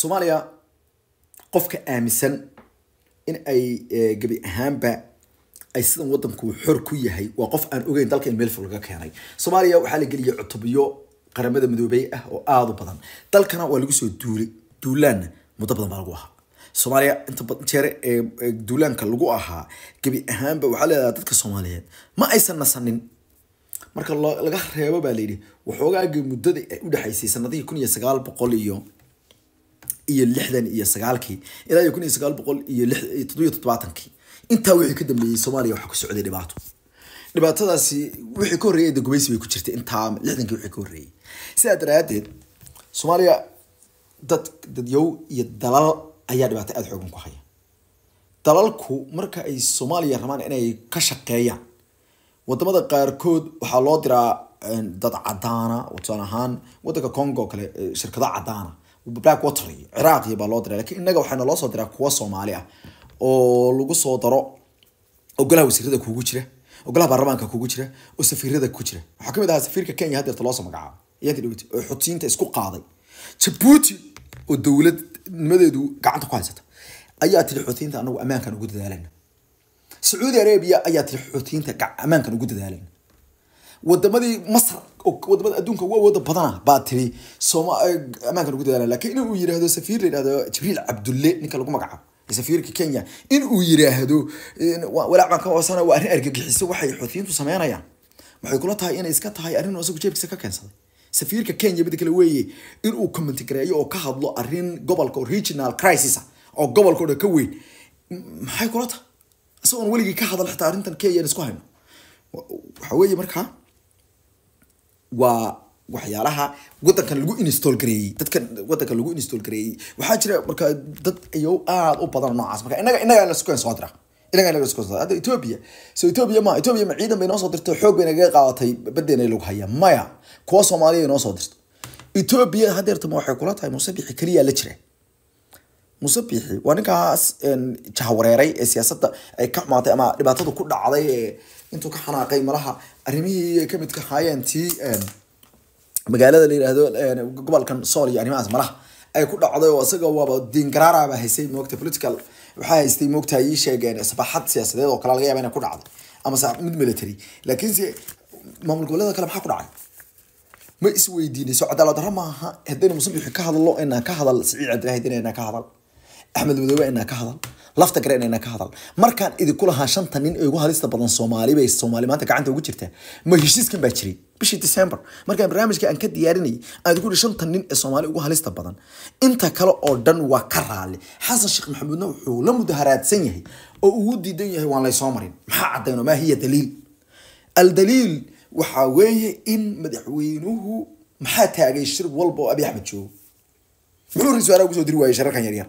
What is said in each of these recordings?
soomaaliya qofka aaminsan in ay eh, gebi ahaanba ay sidan wadanku xor ku yahay waa qof aan ogeyn dalkan meel fog laga keenay soomaaliya waxaa la geliyay cutubyo qaramada midoobey ah oo aada u badan dalkana waa lagu soo duulay duulaanna muddo badan baa lagu ahaa soomaaliya inta jeer eh, eh, duulaanka lagu ahaa gebi ahaanba waxaa leedaha dadka soomaaliyeed ma aysan nasanin marka laga reebo baa layidhi waxoogaaga muddada ay udhexaysay sanadihii kun iyo sagaal boqol iyo iyo lixdan iyo sagaalkii ilaa kun iyo sagaal boqol iyo toddobiyo toddobaatankii intaa wixii ka dambeeyey soomaaliya waxaa ku socday dhibaato dhibaatadaasi wixii ka horreeyay eedan gumaysi bay ku jirtay intaa lixdankii wixii ka horreeyay sidaa daraaddeed soomaaliya dad dadyow iyo dalal ayaa dhibaato aada xoogan ku haya dalalku marka ay soomaaliya rabaan inay ka shaqeeyaan wadamada qaarkood waxaa loo diraa dad cadaana tusaale ahaan wadanka congo kale shirkado cadaana black watery ciraaqiya baa loo diray lakiin innaga waxaa naloo diraa kuwa soomaali ah oo lagu soo daro ogolaha wasiirada kuugu jira ogolaha baarlamaanka kuugu jira oo safiirada ku jira waxaa kamid ahaa safiirka kenya hadeerta loosoo magacaabo iyaanti dhawti oo xutiinta isku qaaday jabuuti oo dowladnimadeedu gacanta ku haysata ayaa tiri xutiinta anagu ammaankan ugu dadaalana sacuudi arabia ayaa tiri xutiinta ammaankan ugu dadaalana wadamadii masr wadamada adduunka ugu awooda badana baa tiri sooma er, ammaanka lagu dadaala lakiin in uu safiir la yidhahdo jibriil cabdulle ninka lagu magacaabo safiirka kenya in uu walaac baan ka hoosana waa arrin argagixiso waxay xuutiyiintu sameynayaan waxay kula tahay inay iska tahay arrin isagu jeebkiisa ka keensaday safiirka kenya mida kale weeye inuu community gareeyo oo ka hadlo arrin gobolka regional crisis ah, oo gobolka odhan ka weyn maxay kula tahay isagoon weligii ka hadal xitaa arrintan kenya isku hayno waxa weeye markaa waa waxyaalaha wadankan lagu install gareeyey dadkan wadankan lagu install gareeyey waxaa jira marka dad iyo aada u badan noocaas marka inaga inagaa lasku soo dira inagaa naga soo dira Ethiopia so Ethiopia ma Ethiopia ma ciidan bay noo soo dirtay xoog bay naga qaadatay badeena lagu haya maya kuwa Soomaaliya noo soo dirtay Ethiopia hadeerta ma waxay kula tahay musabixi kaliya la jira musabixi waa ninkaas jahawareeray ee siyaasadda ay ka xumaatay ama dhibaatada ku dhacday ee intuu ka xanaaqay malaha arrimihii ay kamid ahaayeen tii magaalada la yirahdo gobolkan sool arrimahaas malaha ay ku dhacday oo isaga waaba diingaraaraba haysay moogta political waxaa haystay moogta ii sheegeen sabaxad siyaasadeed oo kale laga yaaba inay ku dhacday amase mid military laakiinse maamul goboleeda kale maxaa ku dhacay ma isweydiinay soo darro maaha haddayna muslim ka hadlo inaa ka hadal saciid cabdilaahi haddayna inaa ka hadal axmed madoobe inaa ka hadal lafta garanayna ka hadal markaan idinkula shanta nin ugu halista badan soomaaliba soomaali maanta gacanta ugu jirta ma heshiiskan baa jiray bishii december markaan barnaamijka aan ka diyaarinayay aan idinku shanta nin ee soomaali ugu halista badan inta kale oo dhan waa ka raalli xasan sheekh maxamuudna wuxuu la mudaharaadsan yahay oo ugu diidan yahay waan laysoo marin maxaa caddayno maa hiya daliil aldaliil waxaa weeye in madaxweynuhu maxaa taagay shir walba oo abi axmed joogo muxuu ra-iisul ugu soo diri waayay shararkan yaryar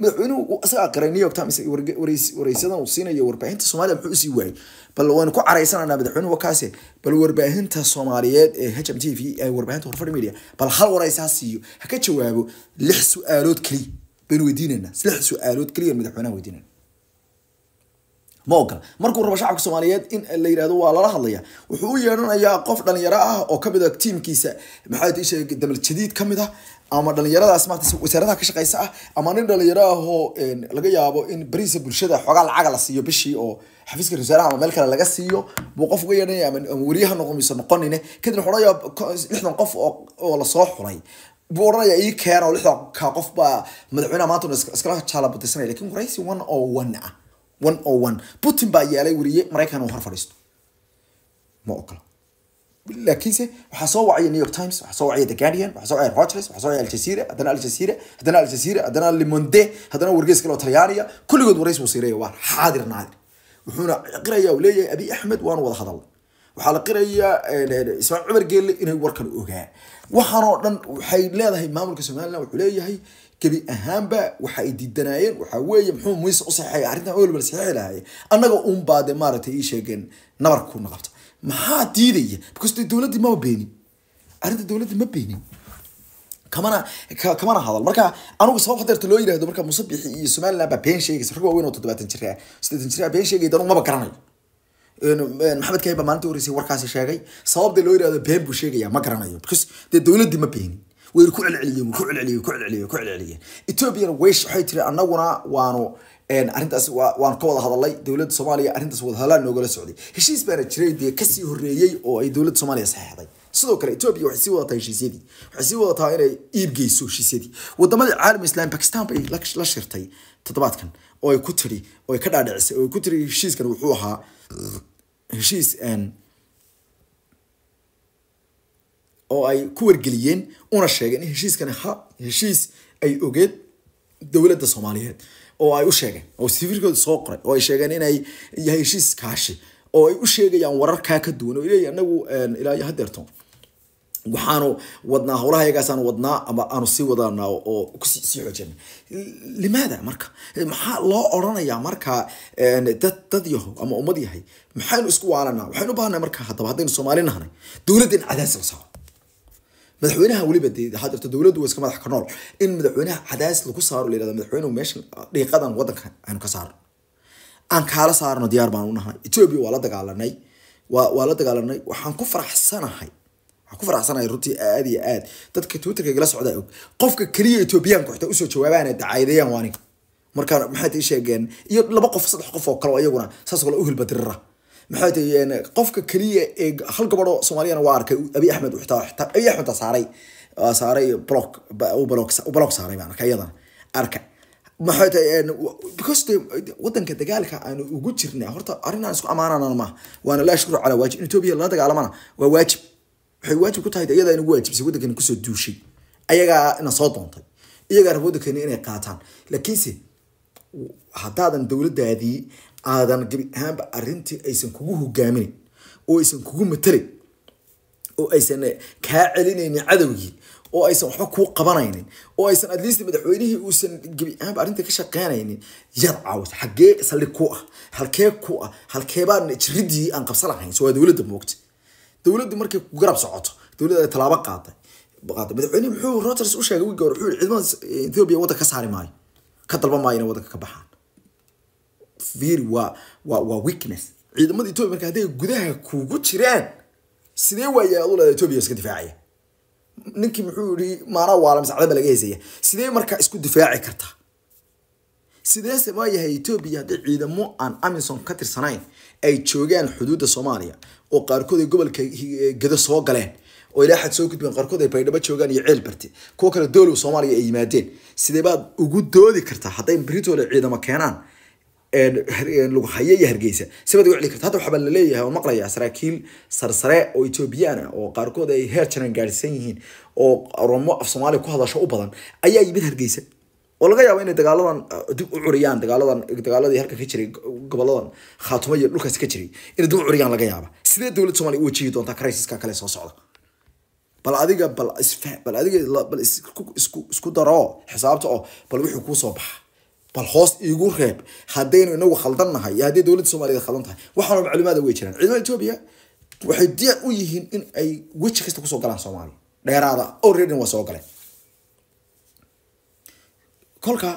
madaxweynuhu isagaa qaray new york times wareysadan uu siinayo warbaahinta soomaaliya muxuu usii waayey bal waynu ku caraysananaa madaxweynuhu wakaase bal warbaahinta soomaaliyeed ee h m t v warbaahinta horfadhi media bal hal waraysa siiyo ha ka jawaabo lix su-aalood keliya baynu weydiinaynaa lix su-aalood keliya madaxweynaha weydiinayna ma ogola markuu rabo shacabka soomaaliyeed in la yirahdo waa lala hadlaya wuxuu u yeedhanayaa qof dhalinyaro ah oo kamid a ah tiimkiisa maxaad isheeg dabaljadiid kamid ah ama dhalinyaradaas maarta wasaaradaha ka shaqeysa ah ama nin dhalinyaro ahoo laga yaabo in bariisa bulshada xoogaa lacaga la siiyo bishii oo xafiiska wasaaraha ama meel kale laga siiyo buu qof uga yeedhanaya ama weriyaha noqomiso noqonine kadib wuxuu odhanaya lixdan qof oo lasoo xulay buu odhanaya ii keena oo lixdan ka qof baa madaxweynaha maanta iskala jaalabatirsanaya lakin waraysi one oo oh one ah Oh putin baa yeelay weriye maraykan uu hor fadhiisto ma ogola laakiinse waxaa soo wacaya new york times waxaa soo wacaya the guardian waxaa soo wacaya reuters waxaa soo wacaya aljazeera haddana aljazeera haddana aljazeera haddana limonde haddana wargeys kale oo talyaaniya kulligood wargeys buu siiraya waa xaadir naadir wuxuuna qirayaa uu leeyahay abi axmed waanu wada hadalnay waxaa la qirayaa eh, eh, ismaaciil cumar geelle inay warkan ogaa waxaan dhan waxay leedahay maamulka somaliland wuxuu leeyahay gebi ahaanba waxa ay diidanaayeen waxaa weeye muxuu muise u saxeexay arrintan weliba saxeexi lahaye annaga uunbaa dee maaragtay ii sheegeen nabarkuuna qabta maxaa diidaya because dee dowladdii maba beenin arrinta dowladdii ma beenin kamana hadal marka anigu sabab hadeerta loo yidhahdo marka musabixi iyo somaliland baa been sheegaysa rag waaweyn oo toddobaatan jir ah siddeetan been sheegayda anugu maba garanayo maxamed kahi baa maalinta horreysay warkaasi sheegay sababta loo yidhahdo been buu sheegaya ma garanayo because dee dowladdii ma beenin wayna ku celceliyeen ku celceliyeen ku celceliyeen ku heshiis oo ay ku wargeliyeen una sheegeen in heshiiskani ha heshiis ay ogeed dowladda soomaaliyeed oo ay u sheegeen oo safiirkooda soo qoray oo ay sheegeen inay yahay heshiis kaashi oo ay u sheegayaan wararkaa ka duwan oo leeyahy anagu eh, ilaa hadeerto waxaanu wadnaa howlahayagaasaan wadnaa ama aanu sii wadanaa oo kusii xoojina limaada marka maxaa loo oranayaa marka eh, dad dad yaho ama ummad yahay maxaynu isku waalanaa waxaynu u marka haddaba haddaynu soomaali nahnay dowladda in la saaro madaxweynaha weliba de waxaa jirta dowladdu waa iska madax ka nool in madaxweynaha cadaadis lagu saaro layirahda madaxweynuhu meeshan ah, dhiiqadan waddanka aanu ka saarno aan kaala saarno diyaar baan u nahay etoobiya waa la dagaalanay waa waa la dagaalanay waxaan ku faraxsanahay waxaan ku faraxsanahay runtii aad iyo aad dadka twitterka igala socdaa og qofka keliya etoobiyaanku xitaa usoo jawaabaana dacaydayaan waa aniga maxaad ii sheegeen iyo laba qof saddex qof oo kale oo iyaguna saas kale u hilbadirira maxaa qofka keliya ee hal gabadho soomaaliyana waa arkay abi axmed xitaa abi axmed saaray saaray block block saaray baan arkay iyadana arka wadanka dagaalka aan ugu jirna horta arrin aan isku amaanana maaha waana laa shukru calaa waajib in etoobiya lala dagaalamana waa waajib waxay waajib ku tahay iyada inagu waajibsay waddankani kusoo duushay ayagaa ina soo doontay iyagaa rabwaddankani inay qaataan laakiinse haddaadan dowladdaadii aadan gabi ahaanba arrintii aysan kugu hogaaminayn oo aysan kugu matalin oo aysan kaa celinaynin cadowgii oo aysan waxba kuu qabanaynin oo aysan adliist madaxweynihii uusan gebi ahaanba arrinta ka shaqeynaynin yar caawas xaggee saldhig ku ah halkee ku ah halkeebaan jiridii aan qabsan ahayn so waa dowladda moogta dowladdu markay ku garab socoto dowladda tallaabo qaatay madaxweynihi muxuu rogers u sheegay wigi wuxuu yidhi ciidamada eh, ethoobiya waddan ka saari maayo ka dalba maayana wadanka ka baxaan firi waa waa waa weakness ciidamada etoobiya marka hadday gudaha kugu jiraan sidee waayaa u leeda etoobiya iska difaacaya ninkii muxuu yihi maana waala misacda ba laga heysaya sidee markaa isku difaaci kartaa sideese waayahay etoobiya haddii ciidamo aan amison ka tirsanayn ay joogaan xuduudda soomaaliya oo qaarkood ay gobolka eh, gado soo galeen oo ilaa xad soo gudbeen qaarkood ay baydhabo joogaan iyo ceel barti kuwo kale doolow soomaaliya ay yimaadeen sidee ugu doodi kartaa hadday britole ciidamo keenaan lughaye hargeysa sibaad uga celi karta hadda waxaa la leeyahay oo saraakiil sarsare oo etoobiyaan ah oo qaarkood ay heer jaran gaadhsan yihiin oo oromo af soomaaliya ku hadasho u badan ayaa yimid hargeysa oo laga yaabo inay dagaaladan uh, dib u curiyaan dagaaladan dagaaladii halka ka jiray goboladan khaatumo iyo dhulkaasi ka jiray inay dib u curiyaan laga yaaba sidee dowlad soomaaliya u wajihi doontaa crisis kale soo socda bal adiga bal isbal adiga bal isku daro xisaabta oo bal wixii kuu soo baxa bal hoos iigu reeb haddaynu inagu khaldan nahay iyo hadday dowladda soomaliyeed khaldan tahay waxaan macluumaada way jiraan ciidamada etoobiya waxay diyaar u yihiin in ay weji kasta kusoo galaan soomaaliya dheeraada oo reedin waa soo galeen kolka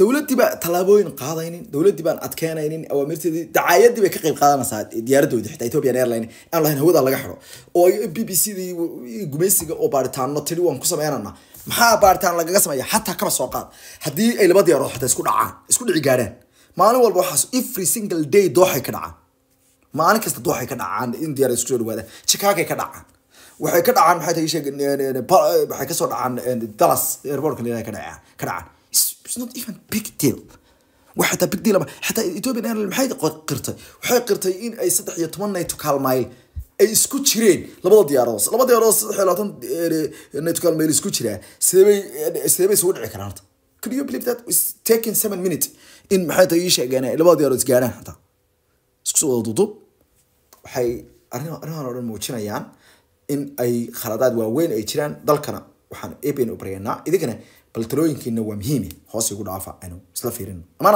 dowladdii baa tallaabooyin qaadaynin dowladdii baan adkeenaynin awaamirteedii dacaayadii bay ka qayb qaadanaysaa diyaaraddoodii xitaa ethiopian airline aan lahayn hawada laga xidho oo b b c dii gumaysiga oo baaritaano tiri waan ku sameynana maxaa baaritaan lagaga sameeya xataa kaba soo qaad haddii ay laba diyaarood xitaa isku dhacaan isku dhici gaadhaan maalin walba waxaas every single day dooxay ka dhacaan maalin kasta dooxay ka dhacaan in diyaarad isku soo dhawaadaan chicaagay ka dhacaan waxay ka dhacaan maxay tahay sheeg eh, waxay kasoo dhacaan eh, dallas airportka ka dhacaan not even big deal وحتى big deal حتى Ethiopian Airlines maxay qirtay waxay qirtay in ay 13 tukaal mayl ay isku jireen labada diyaaradood laba diyaaradood 13 eh, tukaal mayl isku jiraa sidee eh, sidee soo dhici karaan horta can you believe that it's taking 7 minutes in maxay tahay sheegaan labada diyaaradood gaaraan hata isku soo duudub waxay arrimahan oo dhan muujinayaan in ay khaladaad waaweyn ay jiraan dalkana waxaan ebin u baryaynaa idinkana bal talooyinkiina waa muhiime hoos igu dhaafa aanu isla fiirino